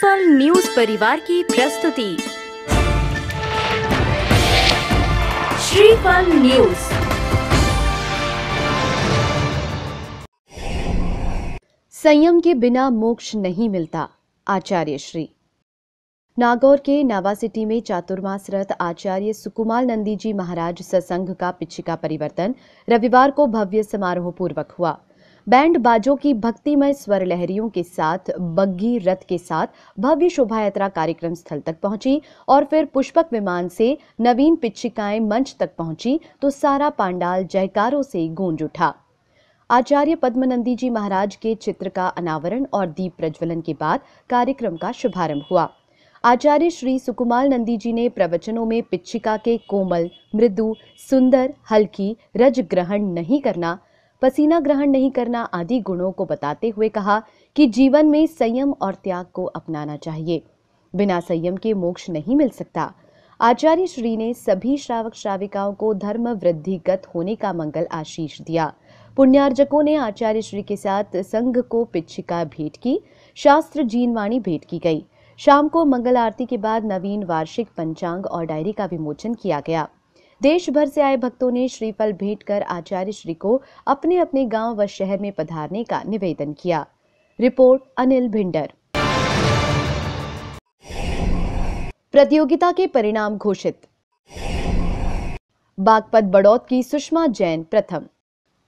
फल न्यूज परिवार की प्रस्तुति श्रीफल न्यूज संयम के बिना मोक्ष नहीं मिलता आचार्य श्री नागौर के नावा सिटी में चातुर्मास रथ आचार्य सुकुमाल नंदी जी महाराज ससंघ का पिछिका परिवर्तन रविवार को भव्य समारोह पूर्वक हुआ बैंड बाजों की भक्तिमय स्वर लहरियों के साथ बग्घी रथ के साथ भव्य शोभा यात्रा कार्यक्रम स्थल तक पहुंची और फिर पुष्पक विमान से नवीन पिछिकाएं मंच तक पहुंची तो सारा पांडाल जयकारों से गूंज उठा आचार्य पद्मनंदी जी महाराज के चित्र का अनावरण और दीप प्रज्वलन के बाद कार्यक्रम का शुभारंभ हुआ आचार्य श्री सुकुमाल नंदी जी ने प्रवचनों में पिछिका के कोमल मृदु सुंदर हल्की रज ग्रहण नहीं करना पसीना ग्रहण नहीं करना आदि गुणों को बताते हुए कहा कि जीवन में संयम और त्याग को अपनाना चाहिए बिना संयम के मोक्ष नहीं मिल सकता आचार्य श्री ने सभी श्रावक श्राविकाओं को धर्म वृद्धिगत होने का मंगल आशीष दिया पुण्यार्जकों ने आचार्य श्री के साथ संघ को पिछिका भेंट की शास्त्र जीनवाणी भेंट की गई शाम को मंगल आरती के बाद नवीन वार्षिक पंचांग और डायरी का विमोचन किया गया देश भर से आए भक्तों ने श्रीफल भेंट कर आचार्य श्री को अपने अपने गाँव व शहर में पधारने का निवेदन किया रिपोर्ट अनिल भिंडर प्रतियोगिता के परिणाम घोषित बागपत बड़ौत की सुषमा जैन प्रथम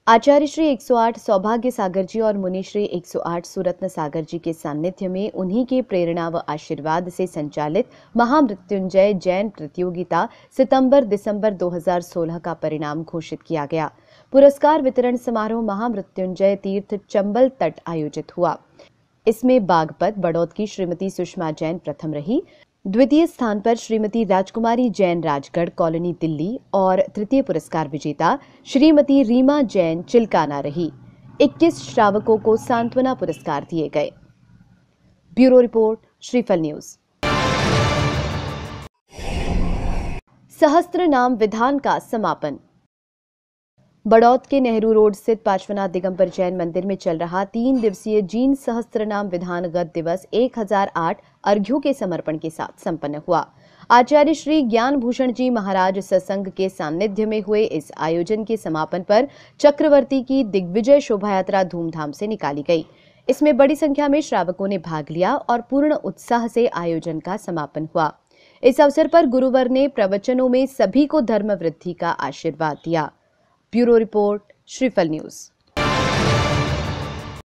आचार्य श्री 108 सौभाग्य सागर जी और मुनि श्री 108 सुरत्न सागर जी के सान्निध्य में उन्हीं की प्रेरणा व आशीर्वाद से संचालित महामृत्युंजय जैन प्रतियोगिता सितंबर दिसंबर 2016 का परिणाम घोषित किया गया पुरस्कार वितरण समारोह महामृत्युंजय तीर्थ चंबल तट आयोजित हुआ इसमें बागपत बड़ौद की श्रीमती सुषमा जैन प्रथम रही द्वितीय स्थान पर श्रीमती राजकुमारी जैन राजगढ़ कॉलोनी दिल्ली और तृतीय पुरस्कार विजेता श्रीमती रीमा जैन चिलकाना रही 21 श्रावकों को सांत्वना पुरस्कार दिए गए ब्यूरो रिपोर्ट श्रीफल न्यूज सहस्त्र नाम विधान का समापन बड़ौत के नेहरू रोड स्थित पार्श्वनाथ दिगंबर जैन मंदिर में चल रहा तीन दिवसीय जीन सहस्त्रनाम विधान गत दिवस 1008 अर्घ्यो के समर्पण के साथ संपन्न हुआ आचार्य श्री ज्ञान भूषण जी महाराज ससंग के सानिध्य में हुए इस आयोजन के समापन पर चक्रवर्ती की दिग्विजय शोभा यात्रा धूमधाम से निकाली गई इसमें बड़ी संख्या में श्रावकों ने भाग लिया और पूर्ण उत्साह से आयोजन का समापन हुआ इस अवसर पर गुरुवर ने प्रवचनों में सभी को धर्म वृद्धि का आशीर्वाद दिया ब्यूरो रिपोर्ट श्रीफल न्यूज़